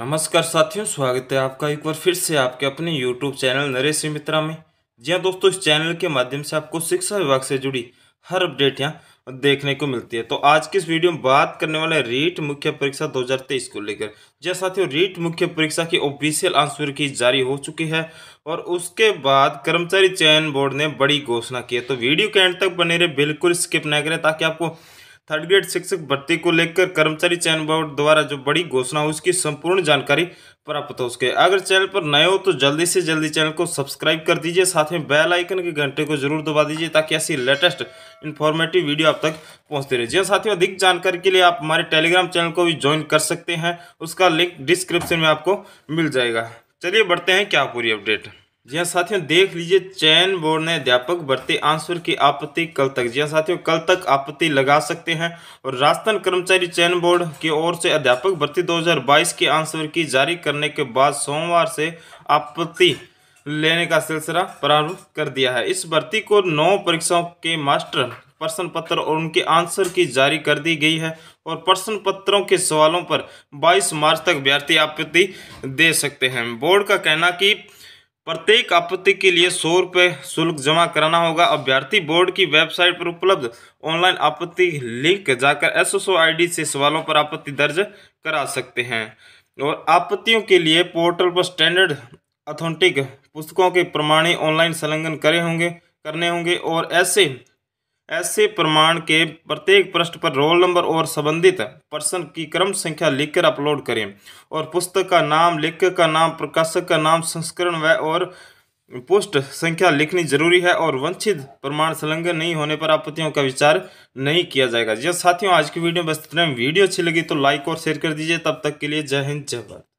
नमस्कार साथियों स्वागत है आपका एक बार फिर से आपके अपने यूट्यूब चैनल नरेश मित्रा में जी हाँ दोस्तों इस चैनल के माध्यम से आपको शिक्षा विभाग से जुड़ी हर अपडेट यहाँ देखने को मिलती है तो आज की इस वीडियो में बात करने वाले रीट मुख्य परीक्षा 2023 को लेकर जी हाँ साथियों रीट मुख्य परीक्षा की ऑफिशियल आंसर की जारी हो चुकी है और उसके बाद कर्मचारी चयन बोर्ड ने बड़ी घोषणा की है तो वीडियो के एंड तक बने रहे बिल्कुल स्किप ना करें ताकि आपको थर्ड ग्रेड शिक्षक भर्ती को लेकर कर्मचारी चयन बोर्ड द्वारा जो बड़ी घोषणा हुई उसकी संपूर्ण जानकारी प्राप्त हो उसके अगर चैनल पर नए हो तो जल्दी से जल्दी चैनल को सब्सक्राइब कर दीजिए साथ में बेल आइकन के घंटे को जरूर दबा दीजिए ताकि ऐसी लेटेस्ट इन्फॉर्मेटिव वीडियो आप तक पहुंचते रहे जी हाँ, साथियों अधिक जानकारी के लिए आप हमारे टेलीग्राम चैनल को भी ज्वाइन कर सकते हैं उसका लिंक डिस्क्रिप्शन में आपको मिल जाएगा चलिए बढ़ते हैं क्या पूरी अपडेट जी हाँ साथियों देख लीजिए चयन बोर्ड ने अध्यापक भर्ती आंसर की आपत्ति कल तक जी हाँ साथियों कल तक आपत्ति लगा सकते हैं और राजस्थान कर्मचारी चयन बोर्ड की ओर से अध्यापक भर्ती 2022 के आंसर की जारी करने के बाद सोमवार से आपत्ति लेने का सिलसिला प्रारंभ कर दिया है इस भर्ती को नौ परीक्षाओं के मास्टर प्रश्न पत्र और उनके आंसर की जारी कर दी गई है और प्रश्न पत्रों के सवालों पर 22 मार्च तक अभ्यर्थी आपत्ति दे सकते हैं बोर्ड का कहना कि प्रत्येक आपत्ति के लिए सौ रुपये शुल्क जमा कराना होगा अभ्यर्थी बोर्ड की वेबसाइट पर उपलब्ध ऑनलाइन आपत्ति लिंक जाकर एस एस से सवालों पर आपत्ति दर्ज करा सकते हैं और आपत्तियों के लिए पोर्टल पर स्टैंडर्ड अथेंटिक पुस्तकों के प्रमाणी ऑनलाइन संलग्न करे होंगे करने होंगे और ऐसे ऐसे प्रमाण के प्रत्येक पृष्ठ पर रोल नंबर और संबंधित पर्सन की क्रम संख्या लिखकर अपलोड करें और पुस्तक का नाम लेखक का नाम प्रकाशक का नाम संस्करण व और पुष्ट संख्या लिखनी जरूरी है और वंचित प्रमाण संलग्न नहीं होने पर आपत्तियों का विचार नहीं किया जाएगा जी हाँ, साथियों आज की वीडियो बस इतना वीडियो अच्छी लगी तो लाइक और शेयर कर दीजिए तब तक के लिए जय हिंद जय भारत